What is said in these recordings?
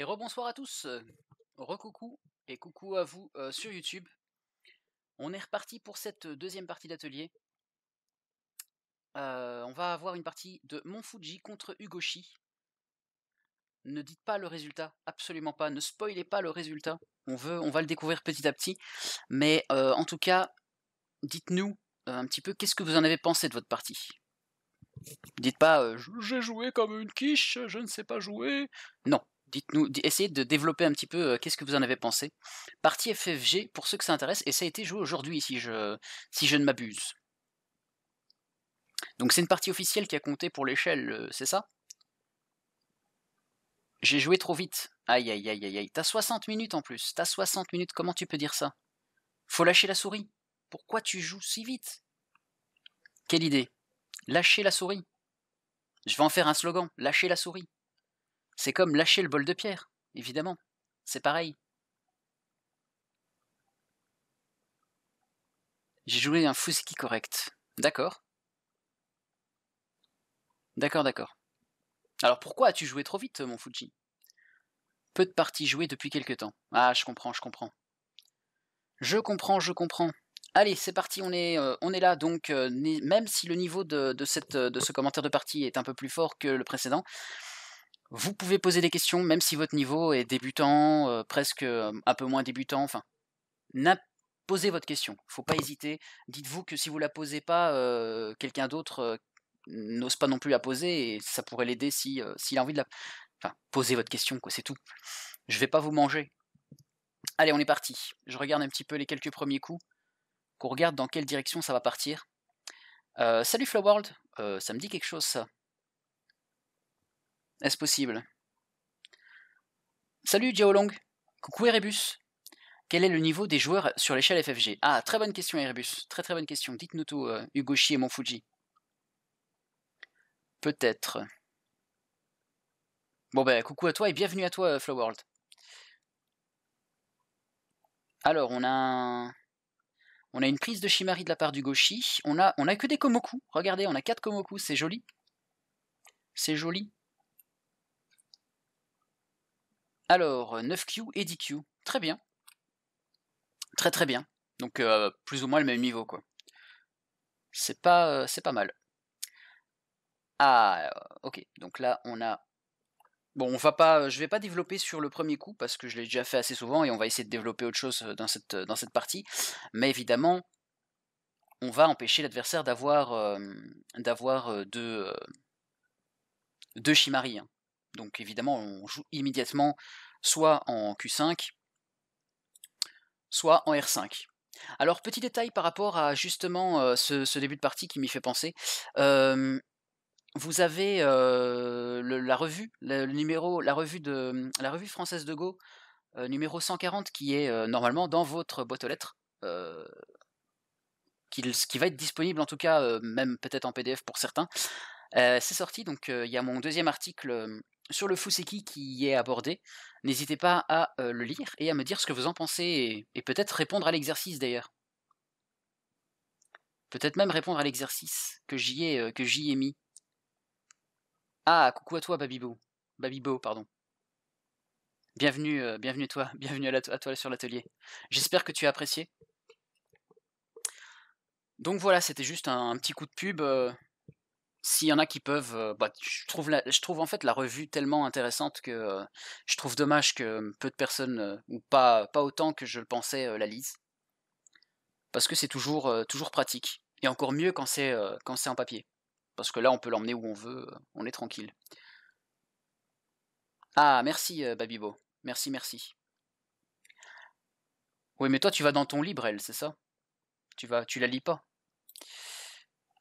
Et rebonsoir à tous, recoucou et coucou à vous euh, sur YouTube. On est reparti pour cette euh, deuxième partie d'atelier. Euh, on va avoir une partie de Monfuji contre Ugoshi. Ne dites pas le résultat, absolument pas, ne spoilez pas le résultat. On, veut, on va le découvrir petit à petit. Mais en tout cas, dites-nous un petit peu qu'est-ce que vous en avez pensé de votre partie. Dites pas j'ai joué comme une quiche, je ne sais pas jouer. Non, dites-nous, essayez de développer un petit peu euh, qu'est-ce que vous en avez pensé. Partie FFG, pour ceux que ça intéresse, et ça a été joué aujourd'hui, si je, si je ne m'abuse. Donc c'est une partie officielle qui a compté pour l'échelle, euh, c'est ça J'ai joué trop vite. Aïe aïe aïe aïe aïe. T'as 60 minutes en plus. T'as 60 minutes, comment tu peux dire ça Faut lâcher la souris. Pourquoi tu joues si vite Quelle idée Lâcher la souris. Je vais en faire un slogan, lâcher la souris. C'est comme lâcher le bol de pierre, évidemment. C'est pareil. J'ai joué un Fuski correct. D'accord. D'accord, d'accord. Alors pourquoi as-tu joué trop vite, mon Fuji Peu de parties jouées depuis quelque temps. Ah, je comprends, je comprends. Je comprends, je comprends. Allez, c'est parti, on est, euh, on est là. Donc, euh, même si le niveau de ce commentaire de partie est un peu plus fort que le précédent, vous pouvez poser des questions, même si votre niveau est débutant, euh, presque euh, un peu moins débutant, enfin, posez votre question. Faut pas hésiter. Dites-vous que si vous la posez pas, euh, quelqu'un d'autre n'ose pas non plus la poser et ça pourrait l'aider si s'il a envie de la. Enfin, posez votre question, quoi, c'est tout. Je vais pas vous manger. Allez, on est parti. Je regarde un petit peu les quelques premiers coups, qu'on regarde dans quelle direction ça va partir. salut Flow World, ça me dit quelque chose ça. Est-ce possible Salut Jiaolong. Coucou Erebus Quel est le niveau des joueurs sur l'échelle FFG Ah, très bonne question Erebus, très très bonne question. Dites-nous tout, euh, Ugoshi et Fuji. Peut-être. Bon ben, coucou à toi et bienvenue à toi, euh, Flowworld. Alors, on a On a une prise de Shimari de la part du Goshi. On a, on a que des Komoku. Regardez, on a quatre Komoku, c'est joli. C'est joli. Alors, 9Q euh, et 10Q. Très bien. Très très bien. Donc euh, plus ou moins le même niveau quoi. C'est pas, euh, c'est pas mal. Ah ok, donc là on a... Bon, on va pas, je vais pas développer sur le premier coup parce que je l'ai déjà fait assez souvent et on va essayer de développer autre chose dans cette, dans cette partie. Mais évidemment, on va empêcher l'adversaire d'avoir d'avoir deux, deux hein. Donc évidemment, on joue immédiatement soit en Q5, soit en R5. Alors petit détail par rapport à justement euh, ce, début de partie qui m'y fait penser. vous avez euh, la revue, le, numéro, la revue de la revue française de Go, euh, numéro 140, qui est normalement dans votre boîte aux lettres. qui, va être disponible en tout cas, même peut-être en PDF pour certains. c'est sorti, donc il y a mon deuxième article sur le Fuseki qui y est abordé. N'hésitez pas à euh, le lire et à me dire ce que vous en pensez et, peut-être répondre à l'exercice d'ailleurs. Peut-être même répondre à l'exercice que j'y ai, euh, que j'y ai mis. Ah, coucou à toi Babibo. Babibo, pardon. Bienvenue, euh, bienvenue toi, bienvenue à, toi sur l'atelier. J'espère que tu as apprécié. Donc voilà, c'était juste un, petit coup de pub s'il y en a qui peuvent, bah, je, trouve en fait la revue tellement intéressante que je trouve dommage que peu de personnes, ou pas, pas autant que je le pensais, la lisent. Parce que c'est toujours, toujours pratique. Et encore mieux quand c'est quand en papier. Parce que là, on peut l'emmener où on veut, on est tranquille. Ah, merci Babibo. Merci, merci. Oui, mais toi, tu vas dans ton libre, elle, c'est ça tu, vas, tu la lis pas.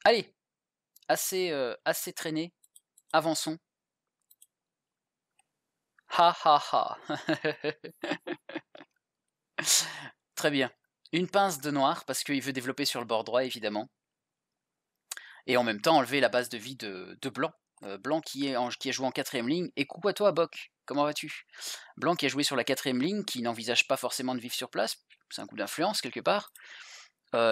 Allez, assez, euh, assez traîné. Avançons. Ha ha ha. Très bien. Une pince de noir, parce qu'il veut développer sur le bord droit, évidemment. Et en même temps, enlever la base de vie de, blanc. Euh, blanc qui est, qui joué en quatrième ligne. Et coucou à toi, Boc. Comment vas-tu Blanc qui a joué sur la quatrième ligne, qui n'envisage pas forcément de vivre sur place. C'est un coup d'influence, quelque part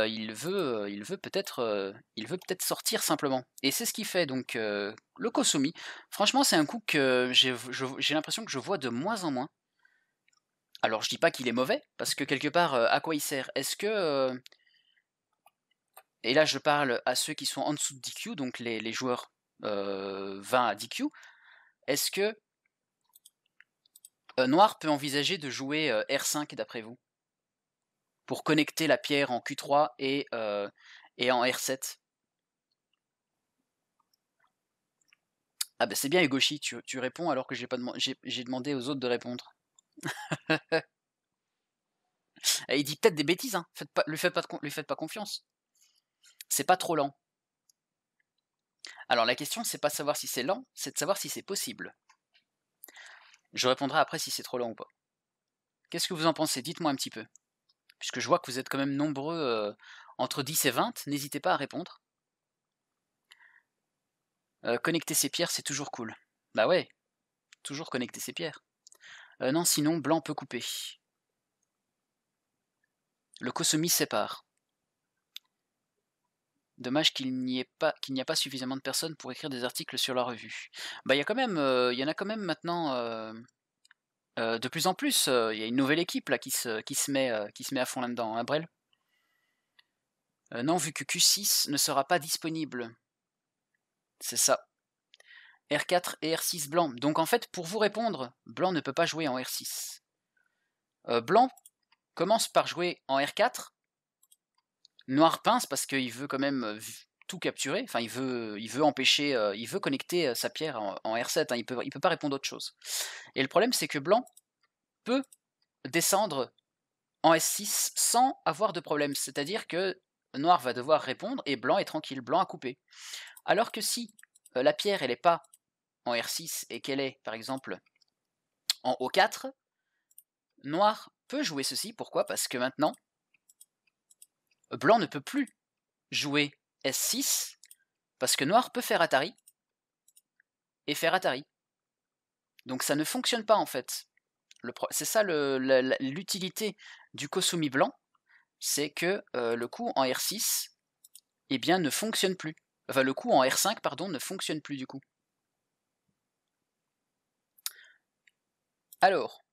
il veut, il veut peut-être, peut sortir simplement. Et c'est ce qu'il fait donc le Kosumi. Franchement, c'est un coup que j'ai l'impression que je vois de moins en moins. Alors je dis pas qu'il est mauvais parce que quelque part, à quoi il sert Est-ce que et là je parle à ceux qui sont en dessous de DQ, donc les, les joueurs 20 à DQ. Est-ce que Noir peut envisager de jouer R5 d'après vous pour connecter la pierre en Q3 et, euh, et en R7. Ah bah c'est bien Egoshi, tu, tu réponds alors que j'ai pas demandé aux autres de répondre. Eh, il dit peut-être des bêtises, hein. pas, lui, faites pas lui faites pas confiance. C'est pas trop lent. Alors la question, c'est pas de savoir si c'est lent, c'est de savoir si c'est possible. Je répondrai après si c'est trop lent ou pas. Qu'est-ce que vous en pensez Dites-moi un petit peu puisque je vois que vous êtes quand même nombreux entre 10 et 20, n'hésitez pas à répondre. connecter ses pierres, c'est toujours cool. Bah ouais, toujours connecter ses pierres. non, sinon, blanc peut couper. Le Kosumi sépare. Dommage qu'il n'y ait pas qu'il n'y pas suffisamment de personnes pour écrire des articles sur la revue. Bah il y a quand même il y en a quand même maintenant euh, de plus en plus, euh, il y a une nouvelle équipe là, qui, se, qui, se met, euh, qui se met à fond là-dedans, hein, Brel Non, vu que Q6 ne sera pas disponible. C'est ça. R4 et R6 blanc. Donc en fait, pour vous répondre, blanc ne peut pas jouer en R6. blanc commence par jouer en R4. Noir pince parce qu'il veut quand même tout capturer. Enfin, il veut, il veut empêcher, euh, il veut connecter euh, sa pierre en, R7. Hein. il peut, il peut pas répondre autre chose. Et le problème, c'est que blanc peut descendre en S6 sans avoir de problème. C'est-à-dire que noir va devoir répondre et blanc est tranquille, blanc a coupé. Alors que si euh, la pierre elle n'est pas en R6 et qu'elle est par exemple en O4, noir peut jouer ceci. Pourquoi Parce que maintenant blanc ne peut plus jouer 6 parce que noir peut faire Atari, et faire Atari. Donc ça ne fonctionne pas en fait. C'est ça l'utilité du Kosumi blanc, c'est que euh, le coup en R6 et eh bien, ne fonctionne plus. Enfin, le coup en R5, pardon, ne fonctionne plus du coup. Alors,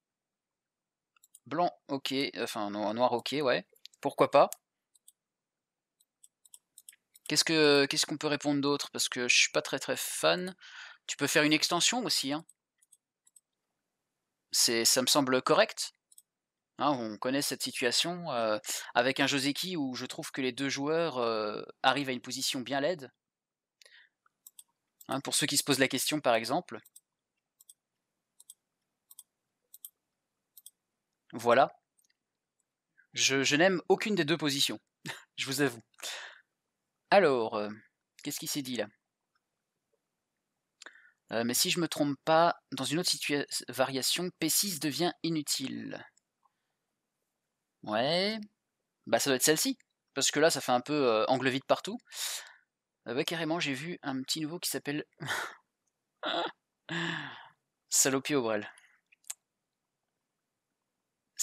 blanc, ok, enfin noir, ok, ouais, pourquoi pas. Qu'est-ce qu'on peut répondre d'autre Parce que je suis pas très très fan. Tu peux faire une extension aussi. Hein. Ça me semble correct. Hein, on connaît cette situation euh, avec un Joseki où je trouve que les deux joueurs euh, arrivent à une position bien laide. Hein, pour ceux qui se posent la question par exemple. Voilà. je n'aime aucune des deux positions, je vous avoue. Alors, euh, qu'est-ce qui s'est dit là euh, Mais si je me trompe pas, dans une autre variation, P6 devient inutile. Ouais. Bah ça doit être celle-ci. Parce que là, ça fait un peu euh, angle vide partout. ouais, carrément, j'ai vu un petit nouveau qui s'appelle... Salopier au brel.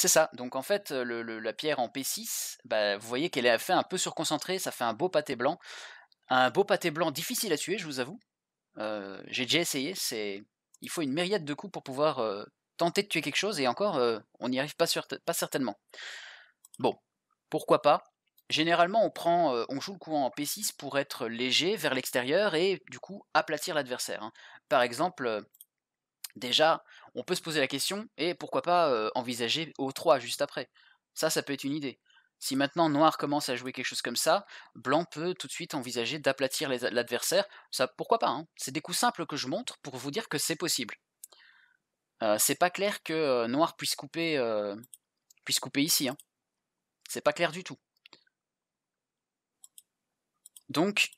C'est ça. Donc en fait, la pierre en P6, bah, vous voyez qu'elle est fait un peu surconcentrée, ça fait un beau pâté blanc. Un beau pâté blanc difficile à tuer, je vous avoue. J'ai déjà essayé, c'est il faut une myriade de coups pour pouvoir tenter de tuer quelque chose, et encore, on n'y arrive pas, certainement. Bon, pourquoi pas Généralement, on, prend, on joue le coup en P6 pour être léger vers l'extérieur et du coup aplatir l'adversaire. Hein. Par exemple, déjà, on peut se poser la question et pourquoi pas envisager O3 juste après. Ça, ça peut être une idée. Si maintenant Noir commence à jouer quelque chose comme ça, Blanc peut tout de suite envisager d'aplatir l'adversaire. Ça, pourquoi pas hein. C'est des coups simples que je montre pour vous dire que c'est possible. c'est pas clair que Noir puisse couper, puisse couper ici. Hein. C'est pas clair du tout. Donc,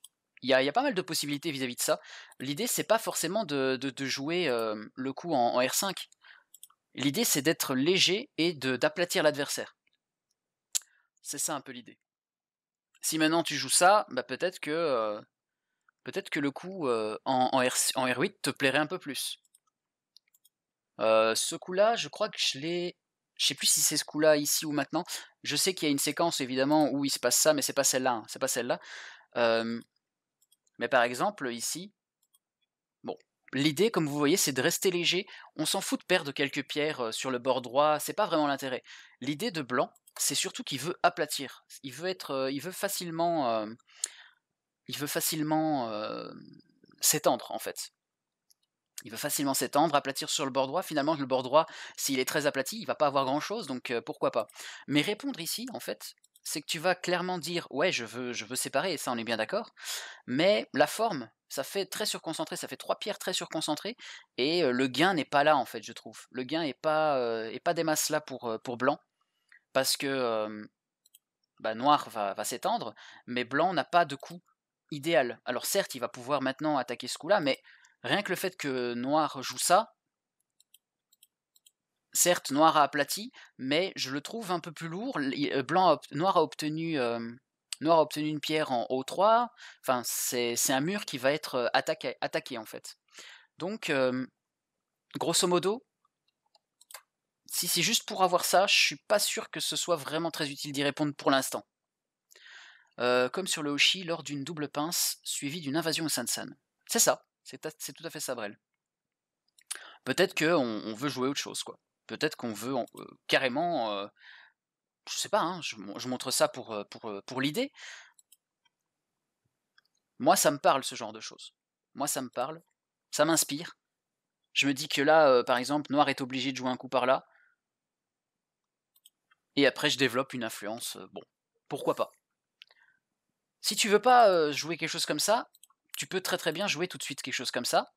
il y, a pas mal de possibilités vis-à-vis de ça. L'idée, c'est pas forcément de, jouer euh, le coup en, R5. L'idée, c'est d'être léger et d'aplatir l'adversaire. C'est ça un peu l'idée. Si maintenant tu joues ça, bah, peut-être que, euh, peut-être que le coup euh, en, R, 8 te plairait un peu plus. ce coup-là, je crois que je l'ai je sais plus si c'est ce coup-là ici ou maintenant. Je sais qu'il y a une séquence évidemment où il se passe ça, mais c'est pas celle-là. Hein, c'est pas celle-là. Euh, mais par exemple, ici, bon, l'idée, comme vous voyez, c'est de rester léger. On s'en fout de perdre quelques pierres euh, sur le bord droit, c'est pas vraiment l'intérêt. L'idée de blanc, c'est surtout qu'il veut aplatir. Il veut être, euh, il veut facilement, euh, il veut facilement s'étendre en fait. Il veut facilement s'étendre, aplatir sur le bord droit. Finalement, le bord droit, s'il est très aplati, il va pas avoir grand chose, donc pourquoi pas. Mais répondre ici, en fait, c'est que tu vas clairement dire ouais je veux je veux séparer et ça on est bien d'accord mais la forme ça fait très surconcentré ça fait trois pierres très surconcentrées et le gain n'est pas là en fait je trouve le gain est pas pas des masses là pour pour blanc parce que bah, noir va, va s'étendre mais blanc n'a pas de coup idéal alors certes il va pouvoir maintenant attaquer ce coup là mais rien que le fait que noir joue ça certes noir a aplati, mais je le trouve un peu plus lourd. Euh, blanc noir a obtenu noir a obtenu une pierre en O3. Enfin, c'est un mur qui va être attaqué, attaqué en fait. Donc, grosso modo, si c'est juste pour avoir ça, je suis pas sûr que ce soit vraiment très utile d'y répondre pour l'instant. comme sur le Hoshi lors d'une double pince suivie d'une invasion au Sansan. C'est ça, c'est tout à fait Sabrel. Peut-être qu'on on veut jouer autre chose, quoi. Peut-être qu'on veut carrément, je sais pas, hein, je, montre ça pour, pour, l'idée. Moi, ça me parle ce genre de choses. Moi, ça me parle, ça m'inspire. Je me dis que là, par exemple, Noir est obligé de jouer un coup par là. Et après, je développe une influence. bon, pourquoi pas Si tu veux pas jouer quelque chose comme ça, tu peux très très bien jouer tout de suite quelque chose comme ça.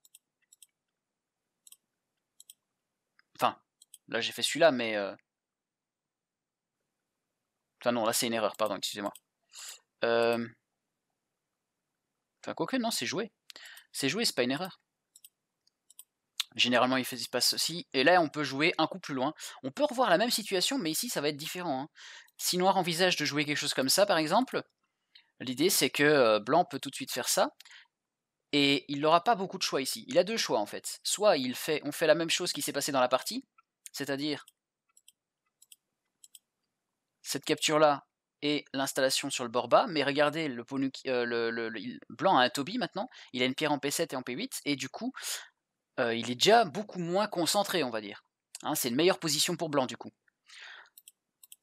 Là, j'ai fait celui-là, mais... Euh, enfin non, là, c'est une erreur, pardon, excusez-moi. Euh... Enfin, que, non, c'est joué. C'est joué, c'est pas une erreur. Généralement, il, fait, se passe ceci. Et là, on peut jouer un coup plus loin. On peut revoir la même situation, mais ici, ça va être différent. Hein. Si Noir envisage de jouer quelque chose comme ça, par exemple, l'idée, c'est que euh, Blanc peut tout de suite faire ça. Et il n'aura pas beaucoup de choix ici. Il a deux choix, en fait. Soit il fait, on fait la même chose qui s'est passée dans la partie, c'est-à-dire cette capture-là et l'installation sur le bord bas, mais regardez, le, euh, blanc a un Toby maintenant, il a une pierre en P7 et en P8, et du coup, euh, il est déjà beaucoup moins concentré, on va dire. Hein, c'est une meilleure position pour blanc, du coup.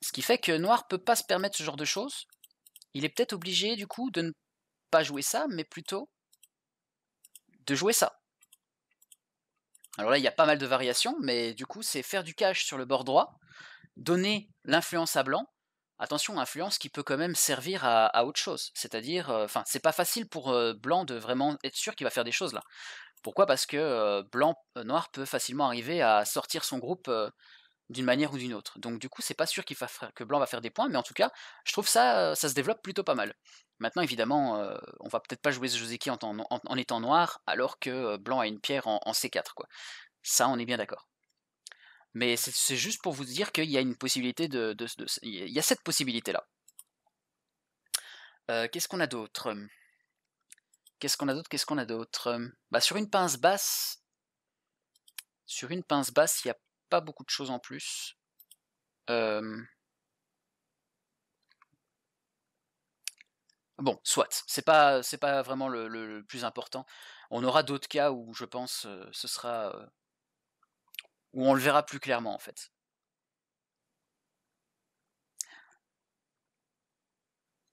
Ce qui fait que noir peut pas se permettre ce genre de choses. Il est peut-être obligé, du coup, de ne pas jouer ça, mais plutôt de jouer ça. Alors là, il y a pas mal de variations, mais du coup, c'est faire du cash sur le bord droit, donner l'influence à blanc. Attention, influence qui peut quand même servir à, autre chose. C'est-à-dire, euh, enfin, c'est pas facile pour euh, blanc de vraiment être sûr qu'il va faire des choses là. Pourquoi Parce que euh, blanc noir peut facilement arriver à sortir son groupe d'une manière ou d'une autre. Donc du coup, c'est pas sûr qu'il que blanc va faire des points, mais en tout cas, je trouve ça, ça se développe plutôt pas mal. Maintenant, évidemment, euh, on va peut-être pas jouer ce Joseki en, en, étant noir, alors que euh, blanc a une pierre en, C4. Quoi. Ça, on est bien d'accord. Mais c'est juste pour vous dire qu'il y a une possibilité de, Il y cette possibilité-là. Euh, qu'est-ce qu'on a d'autre Qu'est-ce qu'on a d'autre Qu'est-ce qu'on a d'autre bah, Sur une pince basse... Sur une pince basse, il n'y a pas beaucoup de choses en plus. Euh... Bon, soit, c'est pas, c'est pas vraiment le, plus important. On aura d'autres cas où je pense ce sera. où on le verra plus clairement en fait.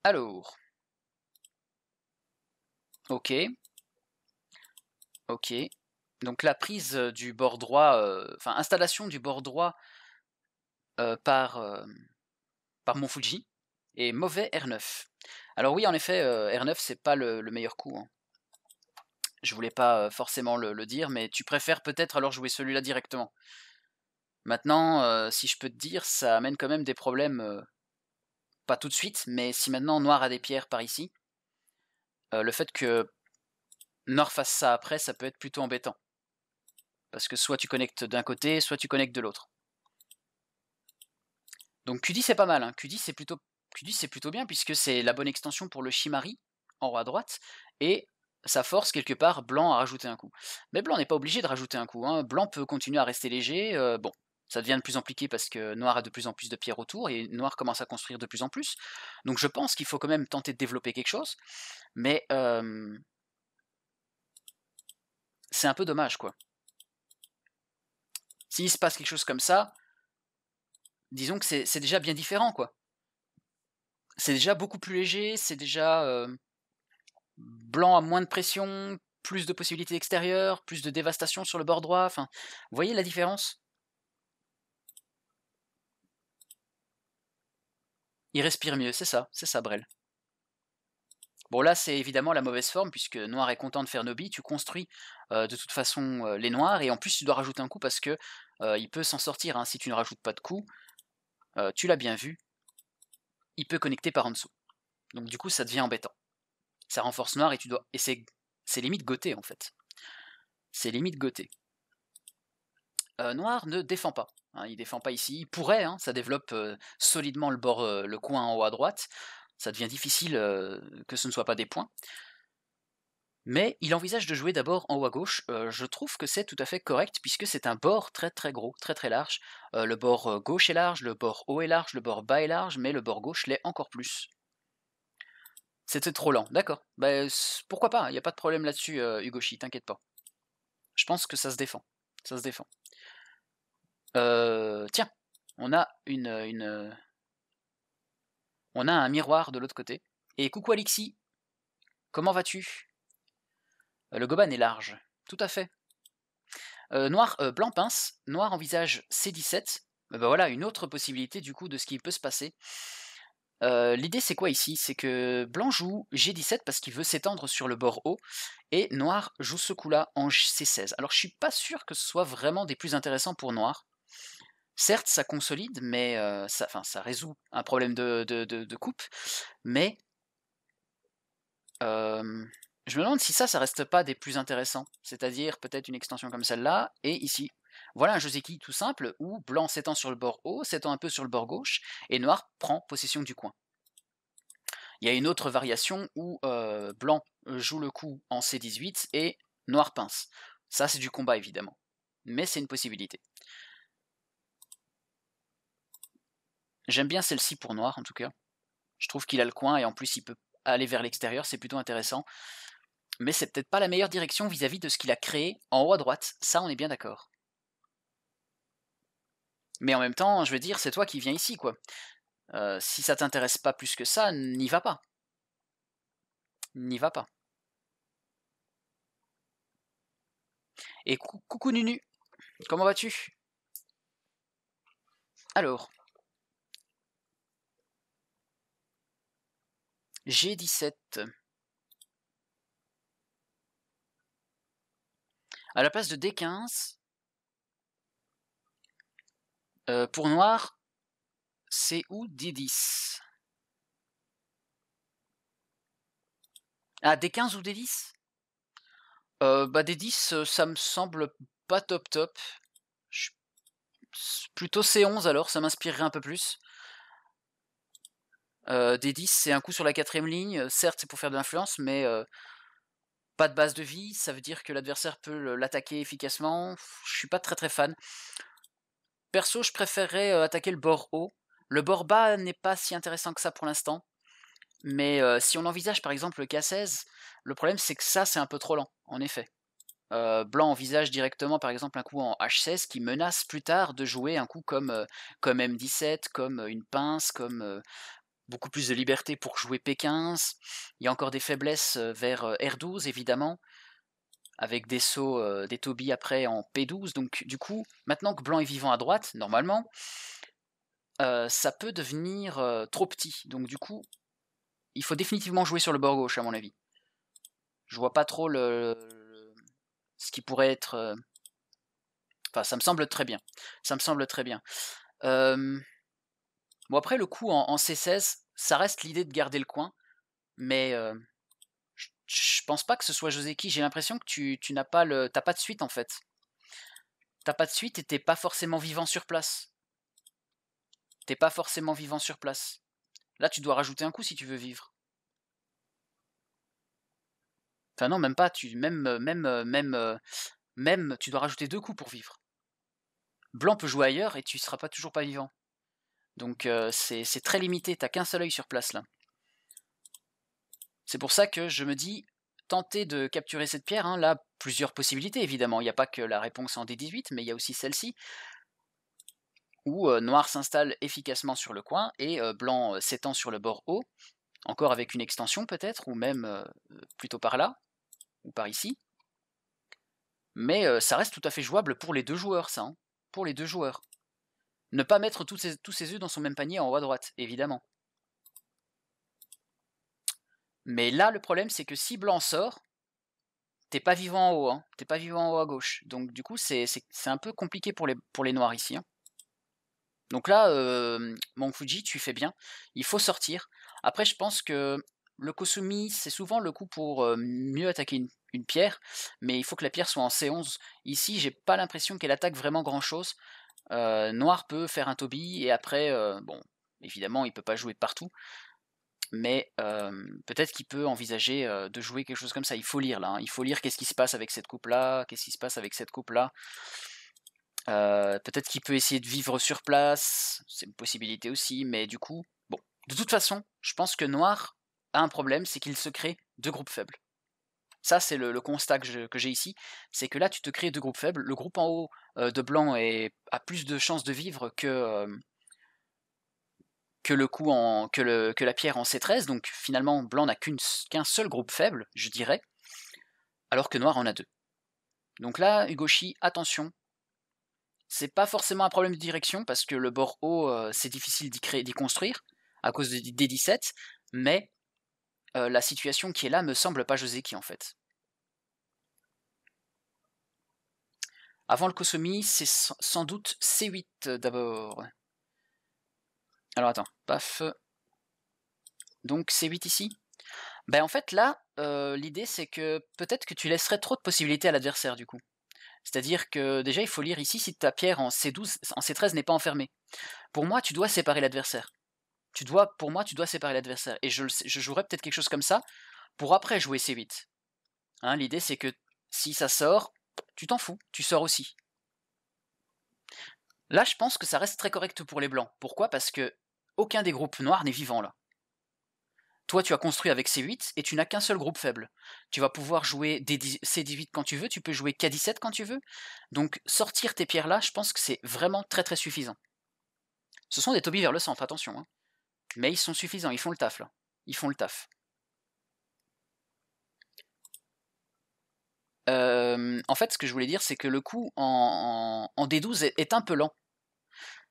Alors. Ok. Ok. Donc la prise du bord droit, enfin installation du bord droit par, par Fuji et mauvais R9. Alors oui, en effet, euh, R9, c'est pas le, meilleur coup. Hein. Je voulais pas euh, forcément le, dire, mais tu préfères peut-être alors jouer celui-là directement. Maintenant, euh, si je peux te dire, ça amène quand même des problèmes. pas tout de suite, mais si maintenant Noir a des pierres par ici, le fait que noir fasse ça après, ça peut être plutôt embêtant. Parce que soit tu connectes d'un côté, soit tu connectes de l'autre. Donc Q10 c'est pas mal, hein. Q10 c'est plutôt tu que c'est plutôt bien puisque c'est la bonne extension pour le Shimari en roi à droite et ça force quelque part Blanc à rajouter un coup. Mais Blanc n'est pas obligé de rajouter un coup, hein. Blanc peut continuer à rester léger, euh, bon, ça devient de plus en plus compliqué parce que Noir a de plus en plus de pierres autour et Noir commence à construire de plus en plus. Donc je pense qu'il faut quand même tenter de développer quelque chose, mais c'est un peu dommage quoi. S'il se passe quelque chose comme ça, disons que c'est déjà bien différent quoi c'est déjà beaucoup plus léger, c'est déjà blanc à moins de pression, plus de possibilités extérieures, plus de dévastation sur le bord droit. Enfin, vous voyez la différence Il respire mieux, c'est ça, c'est ça, Brel. Bon là, c'est évidemment la mauvaise forme, puisque noir est content de faire Nobi, tu construis de toute façon les noirs, et en plus tu dois rajouter un coup parce que il peut s'en sortir hein. si tu ne rajoutes pas de coup. tu l'as bien vu, il peut connecter par en dessous. Donc du coup, ça devient embêtant. Ça renforce noir et tu dois. Et c'est, limite goté en fait. C'est limite goté. Euh, noir ne défend pas. Hein, il défend pas ici. Il pourrait, hein, ça développe euh, solidement le bord, euh, le coin en haut à droite. Ça devient difficile que ce ne soit pas des points mais il envisage de jouer d'abord en haut à gauche. Euh, je trouve que c'est tout à fait correct puisque c'est un bord très très gros, très très large. Euh, le bord euh, gauche est large, le bord haut est large, le bord bas est large, mais le bord gauche l'est encore plus. C'était trop lent, d'accord. Bah, pourquoi pas, hein, il n'y a pas de problème là-dessus, Hugoshi, t'inquiète pas. Je pense que ça se défend. Ça se défend. tiens, on a une, une, On a un miroir de l'autre côté. Et coucou Alexis, comment vas-tu euh, le goban est large. Tout à fait. Euh, noir, euh, blanc pince, noir envisage C17. Ben bah, voilà, une autre possibilité du coup de ce qui peut se passer. L'idée c'est quoi ici C'est que blanc joue G17 parce qu'il veut s'étendre sur le bord haut, et noir joue ce coup-là en C16. Alors je suis pas sûr que ce soit vraiment des plus intéressants pour noir. Certes, ça consolide, mais ça, ça, résout un problème de, de coupe, mais je me demande si ça, ça reste pas des plus intéressants. C'est-à-dire peut-être une extension comme celle-là, et ici. Voilà un Joseki tout simple, où blanc s'étend sur le bord haut, s'étend un peu sur le bord gauche, et noir prend possession du coin. Il y a une autre variation où euh, blanc euh, joue le coup en C18 et noir pince. Ça, c'est du combat, évidemment. Mais c'est une possibilité. J'aime bien celle-ci pour noir, en tout cas. Je trouve qu'il a le coin, et en plus, il peut aller vers l'extérieur, c'est plutôt intéressant mais c'est peut-être pas la meilleure direction vis-à-vis de ce qu'il a créé en haut à droite, ça on est bien d'accord. Mais en même temps, je veux dire, c'est toi qui viens ici, quoi. Euh, si ça t'intéresse pas plus que ça, n'y va pas. N'y va pas. Et coucou Nunu, comment vas-tu Alors. G17. À la place de D15, euh, pour noir, c'est ah, ou D10 Ah, D15 ou D10 D10, ça me semble pas top top. Plutôt C11 alors, ça m'inspirerait un peu plus. Euh, D10, c'est un coup sur la quatrième ligne. Certes, c'est pour faire de l'influence, mais euh, pas de base de vie, ça veut dire que l'adversaire peut l'attaquer efficacement. Je suis pas très très fan. Perso, je préférerais euh, attaquer le bord haut. Le bord bas n'est pas si intéressant que ça pour l'instant. Mais euh, si on envisage par exemple le K16, le problème c'est que ça c'est un peu trop lent, en effet. Euh, Blanc envisage directement par exemple un coup en H16 qui menace plus tard de jouer un coup comme, comme M17, comme une pince, comme, beaucoup plus de liberté pour jouer P15. Il y a encore des faiblesses euh, vers euh, R12, évidemment, avec des sauts, euh, des Toby après en P12. Donc, du coup, maintenant que blanc est vivant à droite, normalement, ça peut devenir trop petit. Donc, du coup, il faut définitivement jouer sur le bord gauche, à mon avis. Je vois pas trop le, ce qui pourrait être. Enfin, ça me semble très bien. Ça me semble très bien. Euh, Bon, après, le coup en, C16, ça reste l'idée de garder le coin, mais euh, je pense pas que ce soit Joseki. J'ai l'impression que tu, n'as pas, le, pas de suite en fait. T'as pas de suite et t'es pas forcément vivant sur place. T'es pas forcément vivant sur place. Là, tu dois rajouter un coup si tu veux vivre. Enfin non, même pas. Tu même euh, même euh, même même tu dois rajouter deux coups pour vivre. Blanc peut jouer ailleurs et tu seras pas toujours pas vivant. Donc euh, c'est très limité, t'as qu'un seul œil sur place là. C'est pour ça que je me dis, tenter de capturer cette pierre, hein, là, plusieurs possibilités évidemment. Il n'y a pas que la réponse en D18, mais il y a aussi celle-ci, où euh, noir s'installe efficacement sur le coin et euh, blanc s'étend sur le bord haut, encore avec une extension peut-être, ou même plutôt par là, ou par ici. Mais ça reste tout à fait jouable pour les deux joueurs, ça. Hein. pour les deux joueurs. Ne pas mettre tous ses, tous œufs dans son même panier en haut à droite, évidemment. Mais là, le problème, c'est que si blanc sort, t'es pas vivant en haut, hein. t'es pas vivant en haut à gauche. Donc du coup, c'est un peu compliqué pour les, pour les noirs ici. Hein. Donc là, euh, mon Fuji, tu fais bien. Il faut sortir. Après, je pense que le Kosumi, c'est souvent le coup pour euh, mieux attaquer une, une, pierre, mais il faut que la pierre soit en C11. Ici, j'ai pas l'impression qu'elle attaque vraiment grand-chose, euh, Noir peut faire un Toby et après, euh, bon, évidemment, il peut pas jouer partout, mais euh, peut-être qu'il peut envisager de jouer quelque chose comme ça. Il faut lire là, hein. il faut lire qu'est-ce qui se passe avec cette coupe là, qu'est-ce qui se passe avec cette coupe là. peut-être qu'il peut essayer de vivre sur place, c'est une possibilité aussi, mais du coup, bon. De toute façon, je pense que Noir a un problème, c'est qu'il se crée deux groupes faibles. Ça, c'est le, constat que j'ai ici. C'est que là, tu te crées deux groupes faibles. Le groupe en haut euh, de blanc a plus de chances de vivre que, euh, que, le coup en, que, la pierre en C13. Donc finalement, blanc n'a qu'un seul groupe faible, je dirais. Alors que noir en a deux. Donc là, Ugoshi, attention. C'est pas forcément un problème de direction, parce que le bord haut, euh, c'est difficile d'y construire, à cause des 17 mais euh, la situation qui est là me semble pas qui en fait. Avant le Kosomi, c'est sans doute C8 euh, d'abord. Alors attends, paf. Donc C8 ici Ben en fait là, euh, l'idée c'est que peut-être que tu laisserais trop de possibilités à l'adversaire du coup. C'est-à-dire que déjà il faut lire ici si ta pierre en C12, en C13 n'est pas enfermée. Pour moi, tu dois séparer l'adversaire. Tu dois, pour moi, tu dois séparer l'adversaire. Et je, jouerais peut-être quelque chose comme ça pour après jouer C8. Hein, l'idée, c'est que si ça sort, tu t'en fous, tu sors aussi. Là, je pense que ça reste très correct pour les blancs. Pourquoi Parce que aucun des groupes noirs n'est vivant là. Toi, tu as construit avec C8 et tu n'as qu'un seul groupe faible. Tu vas pouvoir jouer C18 quand tu veux, tu peux jouer K17 quand tu veux. Donc, sortir tes pierres là, je pense que c'est vraiment très très suffisant. Ce sont des tobies vers le centre, attention. Hein. Mais ils sont suffisants, ils font le taf là. Ils font le taf. Euh, en fait, ce que je voulais dire, c'est que le coup en, D12 est, un peu lent.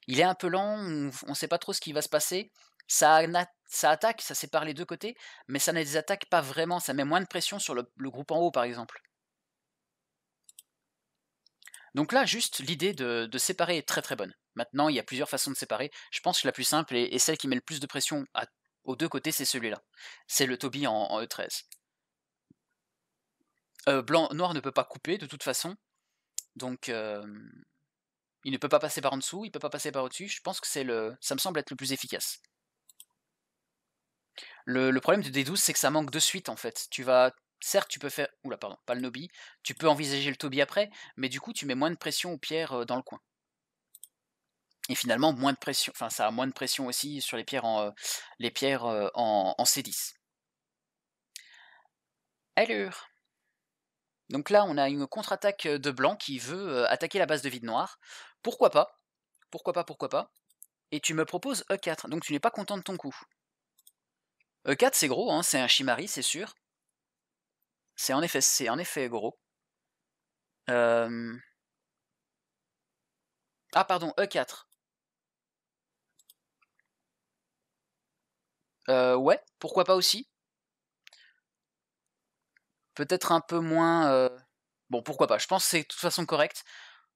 Il est un peu lent, on ne sait pas trop ce qui va se passer. Ça, ça attaque, ça sépare les deux côtés, mais ça ne les attaque pas vraiment. Ça met moins de pression sur le, groupe en haut, par exemple. Donc là, juste l'idée de séparer est très très bonne. Maintenant, il y a plusieurs façons de séparer. Je pense que la plus simple et, celle qui met le plus de pression aux deux côtés, c'est celui-là. C'est le Toby en, E13. E euh, blanc, noir ne peut pas couper de toute façon. Donc, euh, il ne peut pas passer par en dessous, il ne peut pas passer par au-dessus. Je pense que c'est le, ça me semble être le plus efficace. Le, problème de D12, c'est que ça manque de suite en fait. Tu vas, certes, tu peux faire, oula, pardon, pas le Nobi, tu peux envisager le Tobi après, mais du coup, tu mets moins de pression aux pierres euh, dans le coin et finalement moins de pression, enfin ça a moins de pression aussi sur les pierres en, euh, les pierres euh, en, C10. Allure. Donc là on a une contre-attaque euh, de blanc qui veut attaquer la base de vide noir. Pourquoi pas Pourquoi pas Pourquoi pas Et tu me proposes E4, donc tu n'es pas content de ton coup. E4 c'est gros, hein, c'est un chimari, c'est sûr. C'est en effet, c'est en effet gros. Ah pardon, E4. Euh, ouais, pourquoi pas aussi. Peut-être un peu moins. Euh, bon, pourquoi pas. Je pense que c'est de toute façon correct.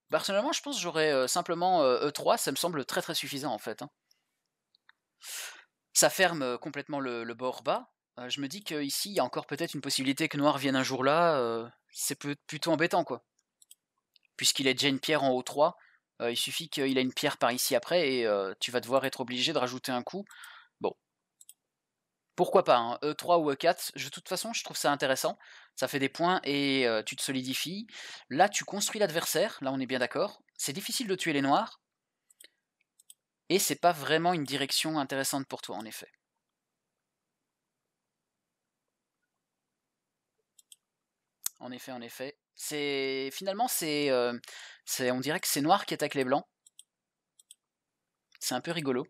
Personnellement, je pense que j'aurais euh, simplement E3. E ça me semble très très suffisant en fait. Hein. Ça ferme complètement le, bord bas. je me dis qu'ici, il y a encore peut-être une possibilité que Noir vienne un jour là. c'est plutôt embêtant quoi. Puisqu'il a déjà une pierre en O3. il suffit qu'il ait une pierre par ici après et tu vas devoir être obligé de rajouter un coup pourquoi pas, E3 hein, e ou E4, de toute façon, je trouve ça intéressant. Ça fait des points et euh, tu te solidifies. Là, tu construis l'adversaire, là on est bien d'accord. C'est difficile de tuer les noirs. Et c'est pas vraiment une direction intéressante pour toi, en effet. En effet, en effet. C'est finalement c'est, euh, on dirait que c'est noir qui attaque les blancs. C'est un peu rigolo.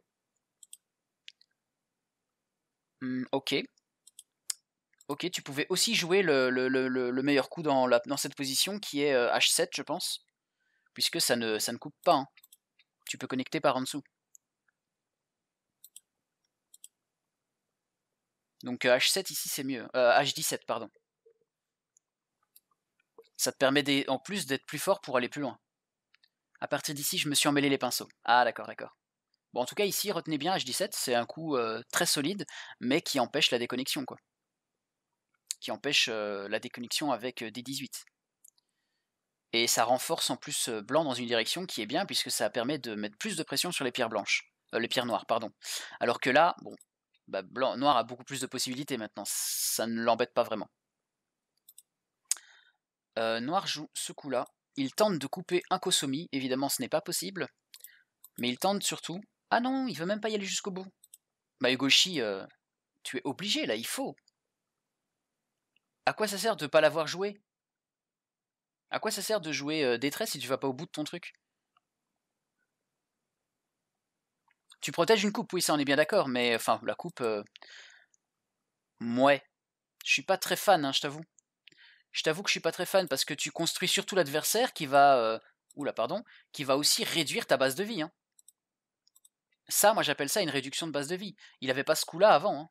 Mmh, ok. Ok, tu pouvais aussi jouer le, meilleur coup dans, cette position qui est H7, euh, je pense. Puisque ça ne, coupe pas. Hein. Tu peux connecter par en dessous. Donc H7 euh, ici c'est mieux. H17, euh, pardon. Ça te permet en plus d'être plus fort pour aller plus loin. A partir d'ici, je me suis emmêlé les pinceaux. Ah d'accord, d'accord. Bon, en tout cas, ici, retenez bien H17, c'est un coup très solide, mais qui empêche la déconnexion, quoi. Qui empêche la déconnexion avec D18. Et ça renforce en plus blanc dans une direction qui est bien, puisque ça permet de mettre plus de pression sur les pierres blanches. les pierres noires, pardon. Alors que là, bon, bah, blanc, noir a beaucoup plus de possibilités maintenant, ça ne l'embête pas vraiment. noir joue ce coup-là. Il tente de couper un Kosomi, évidemment ce n'est pas possible, mais il tente surtout ah non, il veut même pas y aller jusqu'au bout. Bah euh, tu es obligé là, il faut. À quoi ça sert de pas l'avoir joué À quoi ça sert de jouer euh, détresse si tu vas pas au bout de ton truc Tu protèges une coupe, oui, ça on est bien d'accord, mais enfin, la coupe. Euh... Je suis pas très fan, hein, je t'avoue. Je t'avoue que je suis pas très fan parce que tu construis surtout l'adversaire qui va. Euh, oula, pardon. Qui va aussi réduire ta base de vie. Hein. Ça, moi j'appelle ça une réduction de base de vie. Il n'avait pas ce coup-là avant. Hein.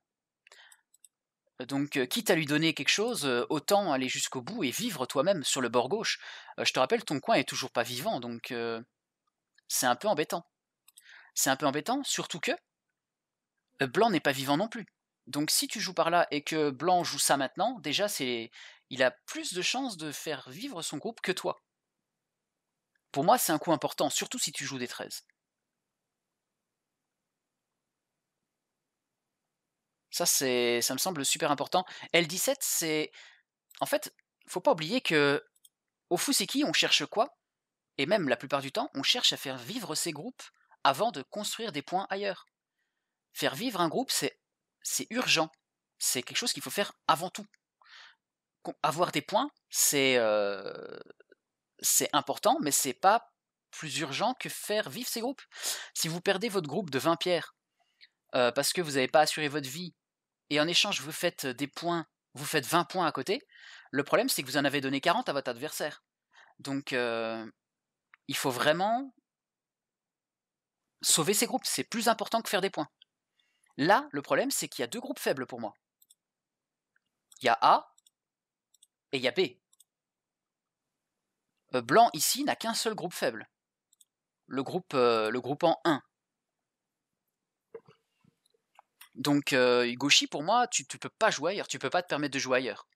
Euh, donc, euh, quitte à lui donner quelque chose, euh, autant aller jusqu'au bout et vivre toi-même sur le bord gauche. je te rappelle, ton coin est toujours pas vivant, donc c'est un peu embêtant. C'est un peu embêtant, surtout que Blanc n'est pas vivant non plus. Donc, si tu joues par là et que Blanc joue ça maintenant, déjà, c'est il a plus de chances de faire vivre son groupe que toi. Pour moi, c'est un coup important, surtout si tu joues des 13. Ça, c'est, ça me semble super important. L17, c'est. En fait, faut pas oublier que au qui, on cherche quoi Et même la plupart du temps, on cherche à faire vivre ces groupes avant de construire des points ailleurs. Faire vivre un groupe, c'est, c'est urgent. C'est quelque chose qu'il faut faire avant tout. Avoir des points, c'est, euh, c'est important, mais c'est pas plus urgent que faire vivre ces groupes. Si vous perdez votre groupe de 20 pierres euh, parce que vous n'avez pas assuré votre vie et en échange vous faites euh, des points, vous faites 20 points à côté, le problème c'est que vous en avez donné 40 à votre adversaire. Donc euh, il faut vraiment sauver ces groupes, c'est plus important que faire des points. Là, le problème c'est qu'il y a deux groupes faibles pour moi. Il y a A et il y a B. Euh, blanc ici n'a qu'un seul groupe faible. Le groupe, le groupe en 1. Donc euh, pour moi, tu ne peux pas jouer ailleurs, tu peux pas te permettre de jouer ailleurs.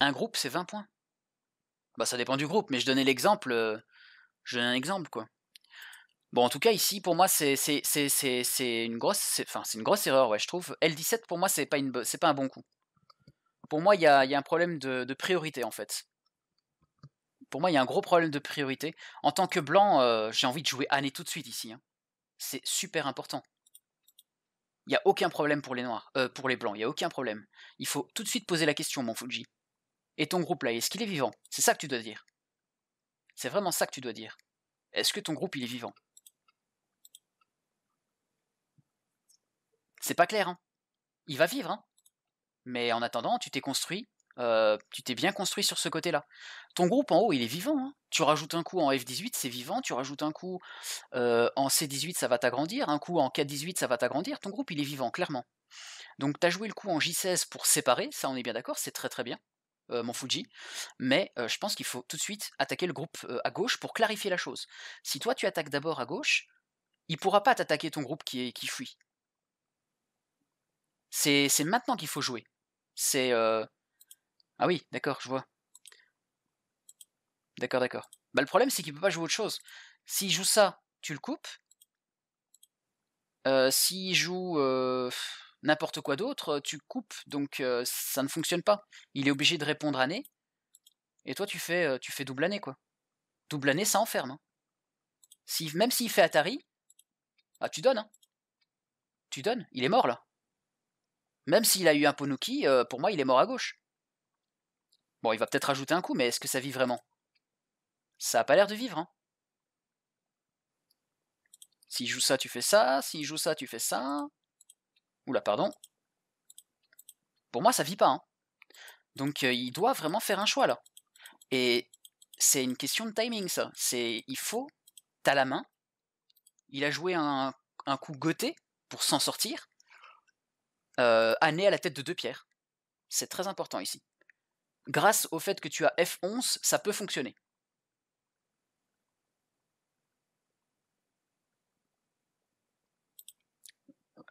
Un groupe, c'est 20 points. Bah ça dépend du groupe, mais je donnais l'exemple. Euh, je donnais un exemple, quoi. Bon, en tout cas, ici, pour moi, c'est une grosse, une grosse erreur, ouais, je trouve. L17, pour moi, c'est pas c'est pas un bon coup. Pour moi, il y a, un problème de priorité, en fait pour moi, il y a un gros problème de priorité. En tant que blanc, euh, j'ai envie de jouer Anne tout de suite ici. Hein. C'est super important. Il n'y a aucun problème pour les noirs, euh, pour les blancs, il n'y a aucun problème. Il faut tout de suite poser la question, mon Fuji. Et ton groupe là, est-ce qu'il est vivant C'est ça que tu dois dire. C'est vraiment ça que tu dois dire. Est-ce que ton groupe il est vivant C'est pas clair, hein. Il va vivre, hein. Mais en attendant, tu t'es construit euh, tu t'es bien construit sur ce côté-là. Ton groupe en haut, il est vivant. Hein. Tu rajoutes un coup en F18, c'est vivant. Tu rajoutes un coup euh, en C18, ça va t'agrandir. Un coup en K18, ça va t'agrandir. Ton groupe, il est vivant, clairement. Donc, tu as joué le coup en J16 pour séparer. Ça, on est bien d'accord, c'est très très bien. Euh, mon Fuji, mais je pense qu'il faut tout de suite attaquer le groupe à gauche pour clarifier la chose. Si toi tu attaques d'abord à gauche, il pourra pas t'attaquer ton groupe qui, est, qui fuit. C'est maintenant qu'il faut jouer. C'est ah oui, d'accord, je vois. D'accord, d'accord. Bah, le problème, c'est qu'il peut pas jouer autre chose. S'il joue ça, tu le coupes. Euh, s'il joue euh, n'importe quoi d'autre, tu coupes. Donc, euh, ça ne fonctionne pas. Il est obligé de répondre année. Et toi, tu fais, tu fais double année, quoi. Double année, ça enferme. Hein. Si, même s'il fait Atari, ah, tu donnes. Hein. Tu donnes. Il est mort, là. Même s'il a eu un Ponuki, pour moi, il est mort à gauche. Bon, il va peut-être rajouter un coup, mais est-ce que ça vit vraiment Ça a pas l'air de vivre, hein. S'il joue ça, tu fais ça. S'il joue ça, tu fais ça. Oula, pardon. Pour moi, ça vit pas. Hein. Donc, euh, il doit vraiment faire un choix, là. Et c'est une question de timing, ça. C'est, il faut, t'as la main. Il a joué un, coup goté pour s'en sortir. Euh, année à la tête de deux pierres. C'est très important ici grâce au fait que tu as F11, ça peut fonctionner.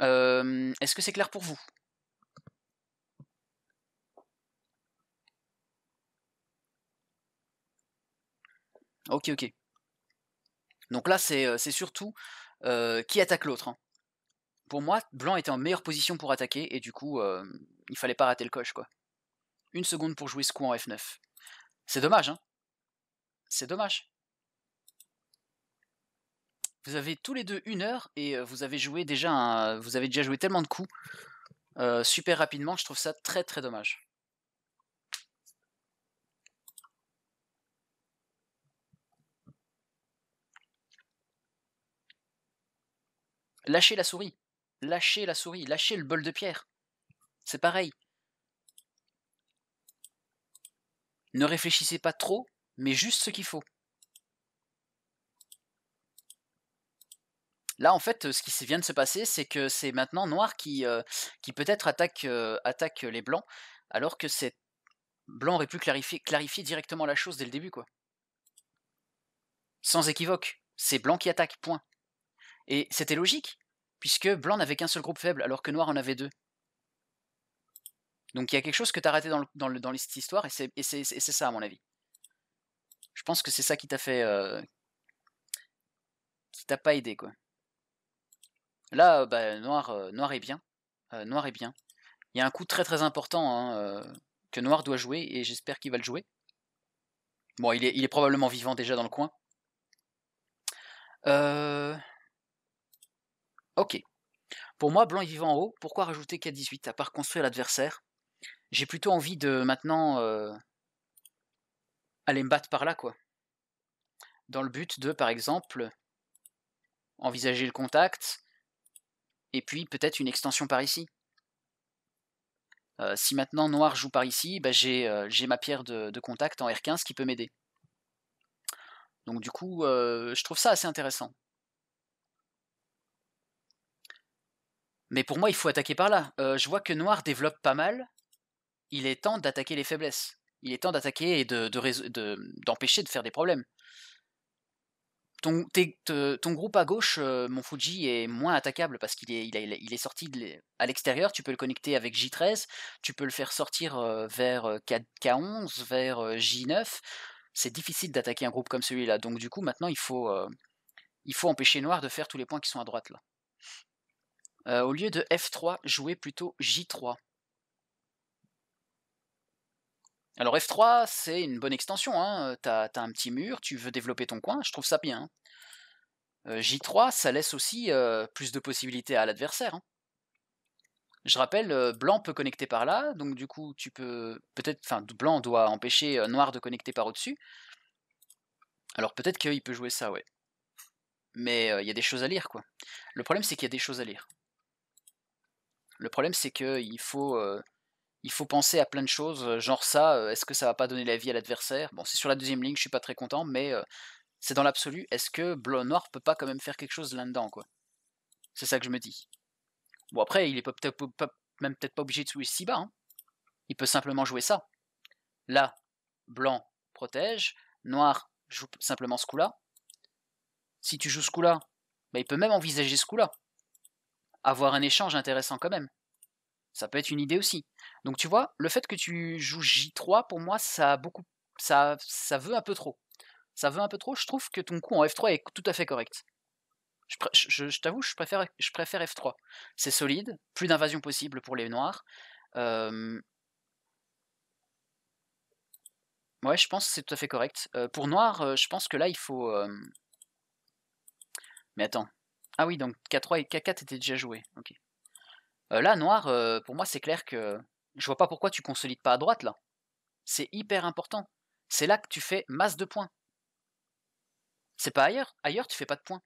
Euh, est-ce que c'est clair pour vous Ok, ok. Donc là, c'est euh, surtout euh, qui attaque l'autre. Hein. Pour moi, Blanc était en meilleure position pour attaquer, et du coup, il il fallait pas rater le coche, quoi. Une seconde pour jouer ce coup en F9. C'est dommage, hein C'est dommage. Vous avez tous les deux une heure et euh, vous avez joué déjà vous avez déjà joué tellement de coups euh, super rapidement. Je trouve ça très très dommage. Lâchez la souris, lâchez la souris, lâchez le bol de pierre. C'est pareil. Ne réfléchissez pas trop, mais juste ce qu'il faut. Là, en fait, ce qui vient de se passer, c'est que c'est maintenant Noir qui, euh, qui peut-être attaque, euh, attaque les Blancs, alors que c'est Blanc aurait pu clarifier, clarifier directement la chose dès le début, quoi. Sans équivoque. C'est Blanc qui attaque, point. Et c'était logique, puisque Blanc n'avait qu'un seul groupe faible, alors que Noir en avait deux. Donc il y a quelque chose que t'as raté dans, le, dans, cette histoire, et c'est, ça à mon avis. Je pense que c'est ça qui t'a fait... Euh, qui t'a pas aidé, quoi. Là, bah, Noir, euh, Noir est bien. Euh, noir est bien. Il y a un coup très très important hein, euh, que Noir doit jouer, et j'espère qu'il va le jouer. Bon, il est, il est probablement vivant déjà dans le coin. Euh... Ok. Pour moi, blanc est vivant en haut, pourquoi rajouter k 18 à part construire l'adversaire j'ai plutôt envie de maintenant euh, aller me battre par là, quoi. Dans le but de, par exemple, envisager le contact, et puis peut-être une extension par ici. Euh, si maintenant Noir joue par ici, bah, euh, j'ai ma pierre de, contact en R15 qui peut m'aider. Donc du coup, je trouve ça assez intéressant. Mais pour moi, il faut attaquer par là. je vois que Noir développe pas mal il est temps d'attaquer les faiblesses. Il est temps d'attaquer et d'empêcher de, faire des problèmes. Ton, groupe à gauche, euh, mon Fuji, est moins attaquable parce qu'il est, sorti à l'extérieur. Tu peux le connecter avec J13, tu peux le faire sortir euh, vers euh, K, 11 vers J9. C'est difficile d'attaquer un groupe comme celui-là. Donc du coup, maintenant, il faut, il faut empêcher Noir de faire tous les points qui sont à droite là. au lieu de F3, jouez plutôt J3. Alors F3, c'est une bonne extension, hein. Euh, t'as un petit mur, tu veux développer ton coin, je trouve ça bien. Hein. Euh, J3, ça laisse aussi euh, plus de possibilités à l'adversaire. Hein. Je rappelle, blanc peut connecter par là, donc du coup tu peux... Peut-être, enfin, blanc doit empêcher noir de connecter par au-dessus. Alors peut-être qu'il peut jouer ça, ouais. Mais il y a des choses à lire, quoi. Le problème, c'est qu'il y a des choses à lire. Le problème, c'est qu'il faut il faut penser à plein de choses, euh, genre ça, euh, est-ce que ça va pas donner la vie à l'adversaire Bon, c'est sur la deuxième ligne, je suis pas très content, mais euh, c'est dans l'absolu, est-ce que Blanc Noir peut pas quand même faire quelque chose là-dedans, quoi C'est ça que je me dis. Bon, après, il est peut-être même peut-être pas obligé de jouer si bas, hein. il peut simplement jouer ça. Là, Blanc protège, Noir joue simplement ce coup-là. Si tu joues ce coup-là, bah, il peut même envisager ce coup-là. Avoir un échange intéressant quand même. Ça peut être une idée aussi. Donc tu vois, le fait que tu joues J3, pour moi, ça beaucoup, ça, ça veut un peu trop. Ça veut un peu trop. Je trouve que ton coup en F3 est tout à fait correct. Je, t'avoue, je préfère, je préfère F3. C'est solide, plus d'invasion possible pour les noirs. Euh, ouais, je pense que c'est tout à fait correct. Euh, pour noir, euh, je pense que là, il faut... Mais attends. Ah oui, donc K3 et K4 étaient déjà joués. Ok. Euh, là, noir, euh, pour moi, c'est clair que je vois pas pourquoi tu consolides pas à droite là. C'est hyper important. C'est là que tu fais masse de points. C'est pas ailleurs. Ailleurs, tu fais pas de points.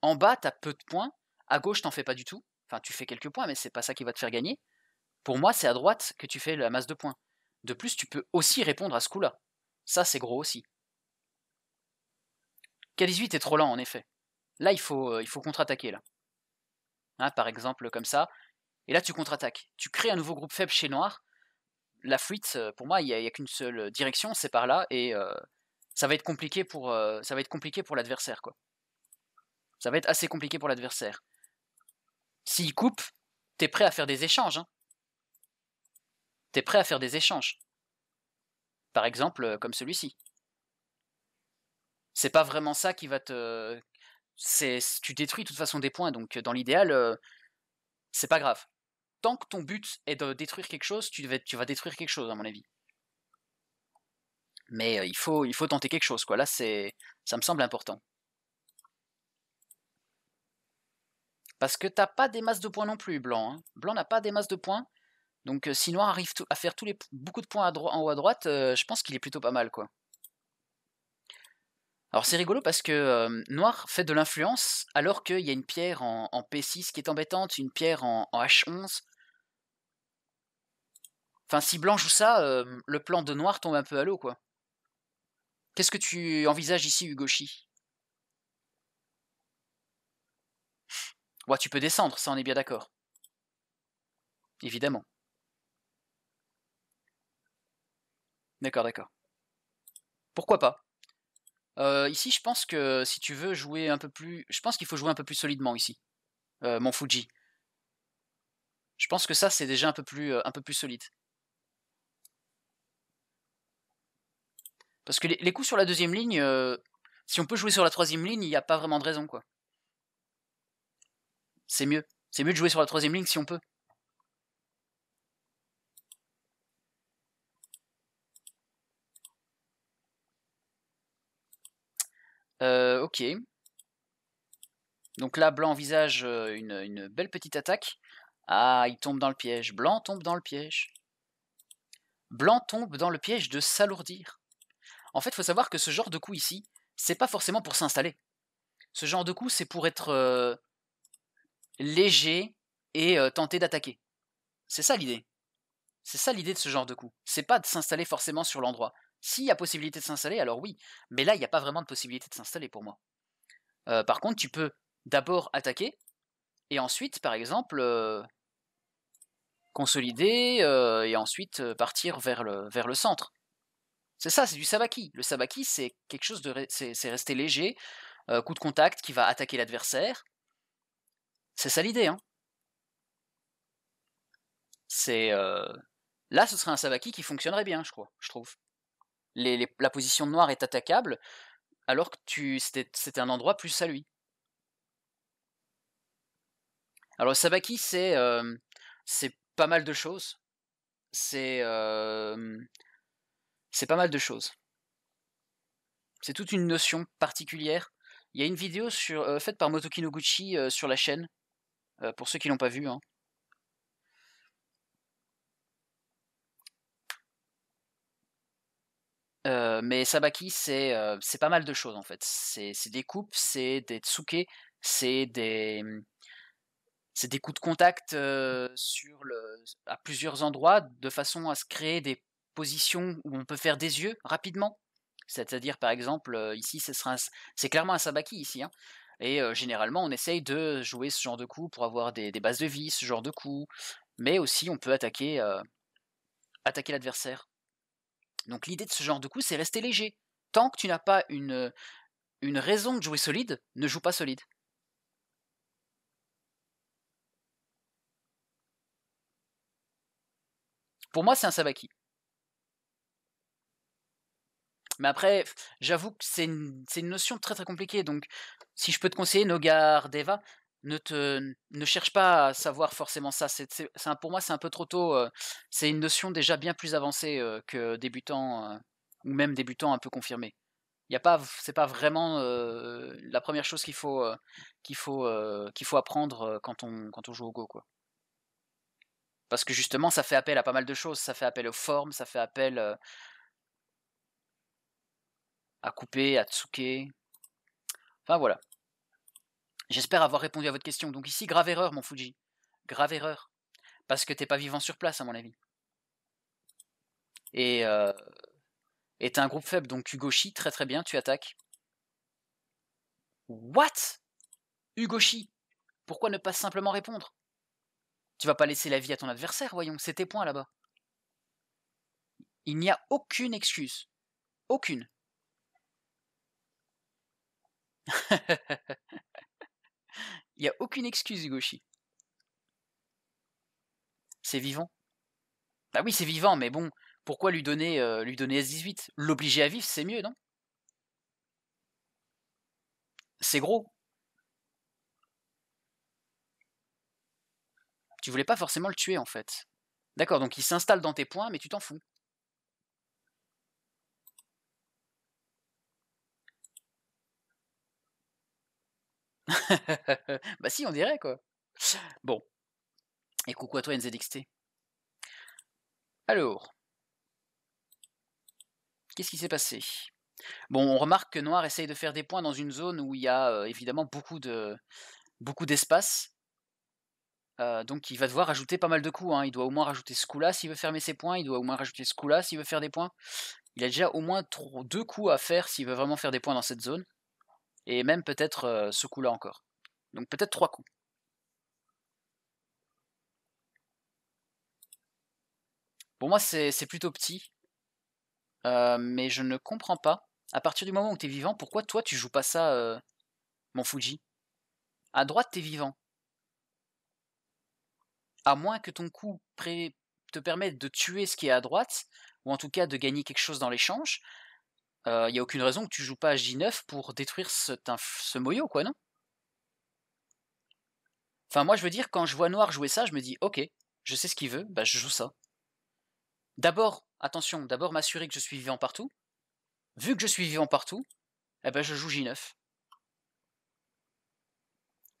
En bas, tu as peu de points. À gauche, t'en fais pas du tout. Enfin, tu fais quelques points, mais c'est pas ça qui va te faire gagner. Pour moi, c'est à droite que tu fais la masse de points. De plus, tu peux aussi répondre à ce coup-là. Ça, c'est gros aussi. K18 est trop lent, en effet. Là, il faut, euh, il faut contre-attaquer, là. Hein, par exemple comme ça, et là tu contre-attaques. Tu crées un nouveau groupe faible chez Noir. La fuite, euh, pour moi, il n'y a, qu'une seule direction, c'est par là, et euh, ça va être compliqué pour, euh, pour l'adversaire, quoi. Ça va être assez compliqué pour l'adversaire. S'il coupe, t'es prêt à faire des échanges. Tu hein. T'es prêt à faire des échanges. Par exemple, comme celui-ci. C'est pas vraiment ça qui va te, c'est tu détruis de toute façon des points, donc dans l'idéal, c'est pas grave. Tant que ton but est de détruire quelque chose, tu vas, détruire quelque chose, à mon avis. Mais il, faut, il faut tenter quelque chose, quoi. Là, c'est, ça me semble important. Parce que t'as pas des masses de points non plus, Blanc. Hein. Blanc n'a pas des masses de points. Donc si Noir arrive à faire tous les, beaucoup de points à en haut à droite, je pense qu'il est plutôt pas mal, quoi. Alors c'est rigolo parce que euh, noir fait de l'influence alors qu'il y a une pierre en, P6 qui est embêtante, une pierre en, H11. Enfin si blanc joue ça, euh, le plan de noir tombe un peu à l'eau quoi. Qu'est-ce que tu envisages ici Ugoshi Ouais tu peux descendre, ça on est bien d'accord. Évidemment. D'accord, d'accord. Pourquoi pas ici, je pense que si tu veux jouer un peu plus... Je pense qu'il faut jouer un peu plus solidement ici, mon Fuji. Je pense que ça, c'est déjà un peu plus, un peu plus solide. Parce que les, coups sur la deuxième ligne, si on peut jouer sur la troisième ligne, il n'y a pas vraiment de raison, quoi. C'est mieux. C'est mieux de jouer sur la troisième ligne si on peut. Euh, ok. Donc là, blanc envisage euh, une, belle petite attaque. Ah, il tombe dans le piège. Blanc tombe dans le piège. Blanc tombe dans le piège de s'alourdir. En fait, il faut savoir que ce genre de coup ici, c'est pas forcément pour s'installer. Ce genre de coup, c'est pour être euh, léger et tenter d'attaquer. C'est ça l'idée. C'est ça l'idée de ce genre de coup. C'est pas de s'installer forcément sur l'endroit. S'il y a possibilité de s'installer, alors oui. Mais là, il n'y a pas vraiment de possibilité de s'installer pour moi. Euh, par contre, tu peux d'abord attaquer, et ensuite, par exemple, euh, consolider, euh, et ensuite partir vers le, centre. C'est ça, c'est du sabaki. Le sabaki, c'est quelque chose de... c'est rester léger, coup de contact qui va attaquer l'adversaire. C'est ça l'idée, hein. C'est... Là, ce serait un sabaki qui fonctionnerait bien, je crois, je trouve la position noire est attaquable, alors que tu c'était un endroit plus à lui. Alors sabaki, euh, c'est pas mal de choses. Euh, c'est pas mal de choses. C'est toute une notion particulière. Il y a une vidéo sur, euh, faite par Noguchi sur la chaîne, pour ceux qui l'ont pas vue. Hein. mais Sabaki, c'est pas mal de choses en fait. C'est des coupes, c'est des tsuke, c'est des, mmh, des coups de contact sur le, à plusieurs endroits de façon à se créer des positions où on peut faire des yeux rapidement. C'est-à-dire par exemple ici, c'est clairement un Sabaki ici. Hein, et généralement, on essaye de jouer ce genre de coups pour avoir des, des bases de vie, ce genre de coups, Mais aussi, on peut attaquer, attaquer l'adversaire donc l'idée de ce genre de coup, c'est rester léger. Tant que tu n'as pas une, raison de jouer solide, ne joue pas solide. Pour moi, c'est un Sabaki. Mais après, j'avoue que c'est une, une, notion très très compliquée. Donc, si je peux te conseiller Nogar Deva, ne cherche pas à savoir forcément ça. C'est, pour moi, c'est un peu trop tôt. Euh, c'est une notion déjà bien plus avancée euh, que débutant euh, ou même débutant un peu confirmé. Il y a pas, c'est pas vraiment la première chose qu'il faut qu'il faut qu'il faut apprendre quand on quand joue au Go quoi. Parce que justement, ça fait appel à pas mal de choses. Ça fait appel aux formes, ça fait appel à couper, à tsuker. Enfin voilà. J'espère avoir répondu à votre question. Donc ici, grave erreur, mon Fuji. Grave erreur. Parce que t'es pas vivant sur place, à mon avis. Et euh, t'es un groupe faible, donc Hugoshi très très bien, tu attaques. What Hugoshi, Pourquoi ne pas simplement répondre Tu vas pas laisser la vie à ton adversaire, voyons, c'est tes points là-bas. Il n'y a aucune excuse. Aucune. Il n'y a aucune excuse, Higoshi. C'est vivant. Bah oui, c'est vivant, mais bon, pourquoi lui donner, euh, lui donner S18 L'obliger à vivre, c'est mieux, non C'est gros. Tu voulais pas forcément le tuer, en fait. D'accord, donc il s'installe dans tes points, mais tu t'en fous. bah si, on dirait quoi. Bon. Et coucou à toi NZXT. Alors. Qu'est-ce qui s'est passé Bon, on remarque que Noir essaye de faire des points dans une zone où il y a euh, évidemment beaucoup de beaucoup d'espace. Euh, donc il va devoir rajouter pas mal de coups. Hein. Il doit au moins rajouter ce coup-là s'il veut fermer ses points. Il doit au moins rajouter ce coup-là s'il veut faire des points. Il a déjà au moins deux coups à faire s'il veut vraiment faire des points dans cette zone et même peut-être euh, ce coup-là encore. Donc peut-être trois coups. Pour moi, c'est plutôt petit. Euh, mais je ne comprends pas, à partir du moment où tu es vivant, pourquoi toi tu joues pas ça, euh, mon Fuji À droite, es vivant. À moins que ton coup te permette de tuer ce qui est à droite, ou en tout cas de gagner quelque chose dans l'échange, il a aucune raison que tu joues pas à J9 pour détruire ce, ce moyo, quoi, non Enfin, moi, je veux dire, quand je vois Noir jouer ça, je me dis, ok, je sais ce qu'il veut, bah je joue ça. D'abord, attention, d'abord m'assurer que je suis vivant partout. Vu que je suis vivant partout, eh ben je joue J9.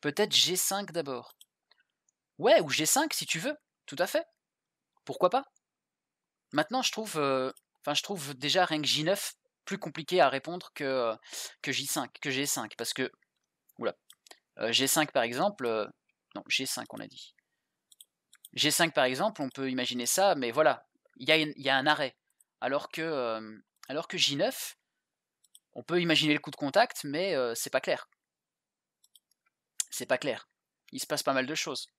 Peut-être G5 d'abord. Ouais, ou G5 si tu veux, tout à fait. Pourquoi pas Maintenant, je trouve, je trouve déjà rien que J9, plus compliqué à répondre que, que J5, que G5, parce que, euh, G5 par exemple, euh, non, G5 on a dit. G5 par exemple, on peut imaginer ça, mais voilà, il y, y, a un arrêt. Alors que, euh, alors que J9, on peut imaginer le coup de contact, mais c'est pas clair. C'est pas clair. Il se passe pas mal de choses.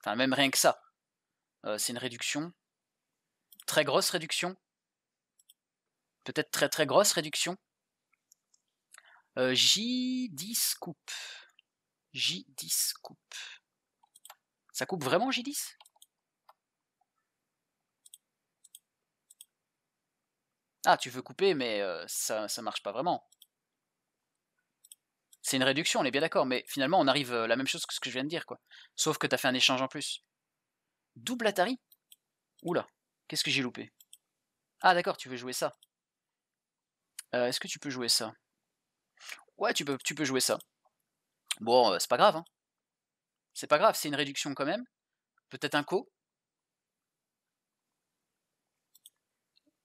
Enfin, même rien que ça. c'est une réduction. Très grosse réduction peut-être très très grosse réduction. Euh, J10 coupe. J10 coupe. Ça coupe vraiment J10 Ah, tu veux couper, mais euh, ça, ne marche pas vraiment. C'est une réduction, on est bien d'accord, mais finalement on arrive à euh, la même chose que ce que je viens de dire, quoi. Sauf que t'as fait un échange en plus. Double Atari Oula, qu'est-ce que j'ai loupé Ah d'accord, tu veux jouer ça. Euh, est-ce que tu peux jouer ça Ouais, tu peux, tu peux jouer ça. Bon, euh, c'est pas grave. Hein. C'est pas grave, c'est une réduction quand même. Peut-être un co.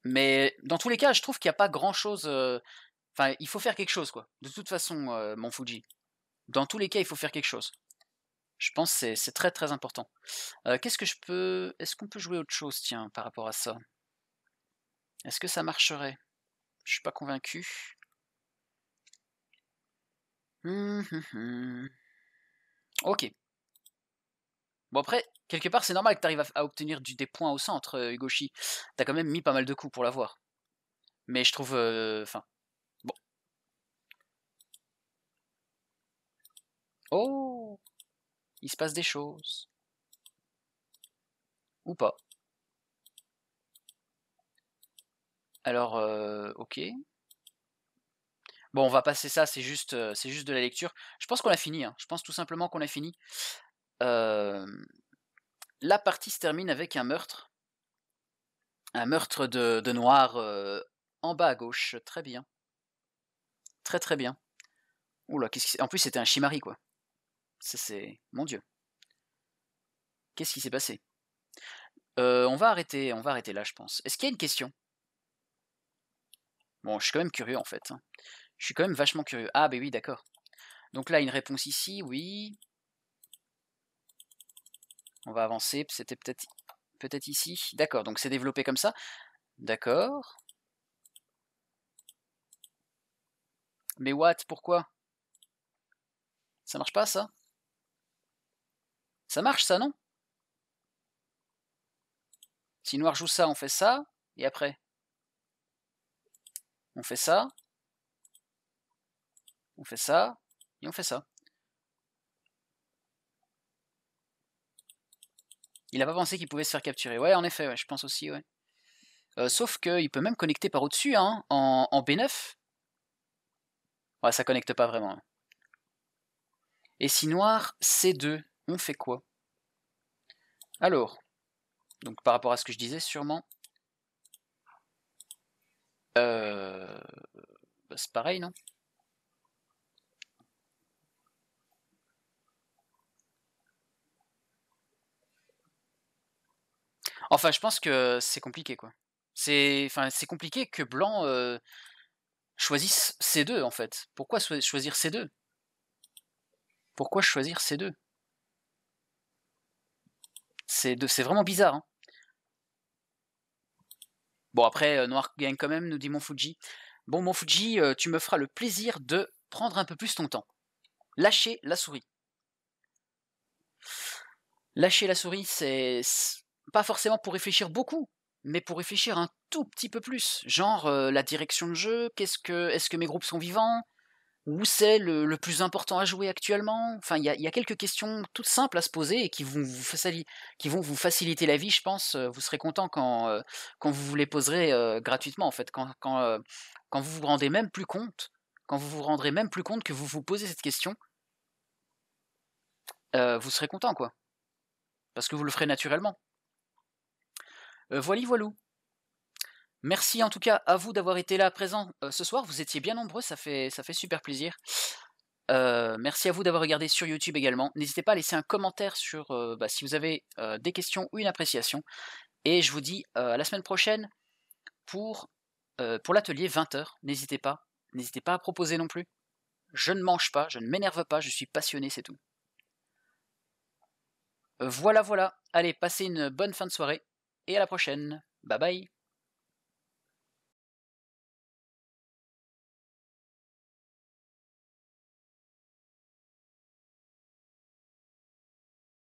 Mais dans tous les cas, je trouve qu'il n'y a pas grand-chose... Euh, enfin, il faut faire quelque chose, quoi. De toute façon, mon Fuji. Dans tous les cas, il faut faire quelque chose. Je pense que c'est très très important. Qu'est-ce que je peux... Est-ce qu'on peut jouer autre chose, tiens, par rapport à ça Est-ce que ça marcherait je suis pas convaincu. Hum, hum, hum. Ok. Bon après, quelque part c'est normal que tu arrives à, obtenir des points au centre, Higoshi. Euh, T'as quand même mis pas mal de coups pour l'avoir. Mais je trouve... Euh, enfin... bon. Oh Il se passe des choses. Ou pas. Alors, euh, ok. Bon, on va passer ça, c'est juste, euh, c'est juste de la lecture. Je pense qu'on a fini, hein. je pense tout simplement qu'on a fini. la partie se termine avec un meurtre. Un meurtre de, noir euh, en bas à gauche, très bien. Très très bien. Oula, qu'est-ce qui... En plus c'était un chimari quoi. C'est... Mon dieu. Qu'est-ce qui s'est passé on, va arrêter, on va arrêter là je pense. Est-ce qu'il y a une question Bon, je suis quand même curieux en fait. Hein. Je suis quand même vachement curieux. Ah, ben oui, d'accord. Donc là, une réponse ici, oui. On va avancer, c'était peut-être peut, -être, peut -être ici. D'accord, donc c'est développé comme ça. D'accord. Mais what Pourquoi Ça marche pas, ça Ça marche, ça, non Si Noir joue ça, on fait ça, et après on fait ça, on fait ça, et on fait ça. Il n'a pas pensé qu'il pouvait se faire capturer. Ouais, en effet, je pense aussi, ouais. Euh, sauf qu'il peut même connecter par au-dessus, hein, en, B9. Ouais, ça connecte pas vraiment. Hein. Et si noir, C2, on fait quoi Alors, donc par rapport à ce que je disais sûrement, euh, bah, c'est pareil, non Enfin, je pense que c'est compliqué, quoi. C'est, enfin, c'est compliqué que Blanc euh, choisisse C2, en fait. Pourquoi choisir C2 Pourquoi choisir C2 C'est vraiment bizarre. Hein. Bon, après, euh, Noir gagne quand même, nous dit Mon Fuji. Bon, Mon Fuji, euh, tu me feras le plaisir de prendre un peu plus ton temps. Lâcher la souris. Lâcher la souris, c'est pas forcément pour réfléchir beaucoup, mais pour réfléchir un tout petit peu plus. Genre euh, la direction de jeu, qu'est-ce que est-ce que mes groupes sont vivants où c'est le, plus important à jouer actuellement Enfin, il y, a, quelques questions toutes simples à se poser et qui vont vous, faciliter, qui vont vous faciliter la vie, je pense. Vous serez content quand, quand vous vous les poserez gratuitement, en fait, quand, quand, vous vous rendez même plus compte, quand vous vous rendrez même plus compte que vous vous posez cette question, vous serez content, quoi. Parce que vous le ferez naturellement. voilà voilou. Merci en tout cas à vous d'avoir été là présent euh, ce soir. Vous étiez bien nombreux, ça fait, ça fait super plaisir. Euh, merci à vous d'avoir regardé sur YouTube également. N'hésitez pas à laisser un commentaire sur euh, bah, si vous avez des questions ou une appréciation. Et je vous dis à la semaine prochaine pour, pour l'atelier 20h. N'hésitez pas. N'hésitez pas à proposer non plus. Je ne mange pas, je ne m'énerve pas, je suis passionné, c'est tout. Voilà, voilà. Allez, passez une bonne fin de soirée et à la prochaine. Bye bye.